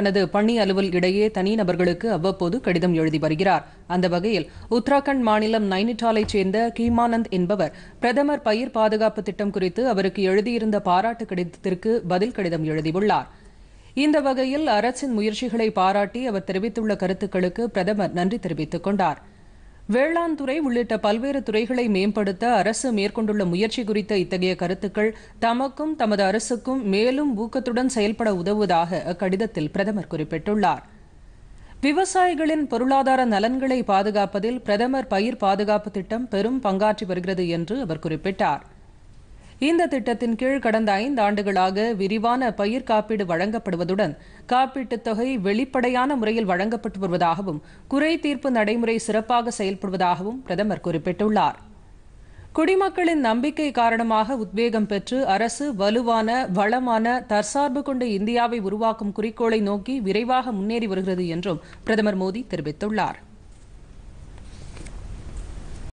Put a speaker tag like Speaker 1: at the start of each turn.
Speaker 1: தனது பணி அலுவல் இடையே தனிநபர்களுக்கு அவ்வப்போது கடிதம் எழுதி வருகிறார் அந்த வகையில் உத்தராகண்ட் மாநிலம் நைனிட்டாலைச் சேர்ந்த கீமானந்த் என்பவர் பிரதமர் பயிர் பாதுகாப்பு திட்டம் குறித்து அவருக்கு எழுதியிருந்த பாராட்டு கடிதத்திற்கு பதில் கடிதம் எழுதியுள்ளார் இந்த வகையில் அரசின் முயற்சிகளை பாராட்டி அவர் தெரிவித்துள்ள கருத்துக்களுக்கு பிரதமர் நன்றி தெரிவித்துக் கொண்டாா் வேளாண் துறை உள்ளிட்ட பல்வேறு துறைகளை மேம்படுத்த அரசு மேற்கொண்டுள்ள முயற்சி குறித்த இத்தகைய கருத்துக்கள் தமக்கும் தமது அரசுக்கும் மேலும் ஊக்கத்துடன் செயல்பட உதவுவதாக அக்கடிதத்தில் பிரதமர் குறிப்பிட்டுள்ளார் விவசாயிகளின் பொருளாதார நலன்களை பாதுகாப்பதில் பிரதமர் பயிர் பாதுகாப்பு திட்டம் பெரும் பங்காற்றி வருகிறது என்று அவர் குறிப்பிட்டார் இந்த திட்டத்தின் கீழ் கடந்த ஐந்து ஆண்டுகளாக விரிவான பயிர் காப்பீடு வழங்கப்படுவதுடன் காப்பீட்டுத் தொகை வெளிப்படையான முறையில் வழங்கப்பட்டு வருவதாகவும் குறை தீர்ப்பு நடைமுறை சிறப்பாக செயல்படுவதாகவும் பிரதமர் குறிப்பிட்டுள்ளார் குடிமக்களின் நம்பிக்கை காரணமாக உத்வேகம் பெற்று அரசு வலுவான வளமான தற்சார்பு கொண்ட இந்தியாவை உருவாக்கும் குறிக்கோளை நோக்கி விரைவாக முன்னேறி வருகிறது என்றும் பிரதமர் மோடி தெரிவித்துள்ளாா்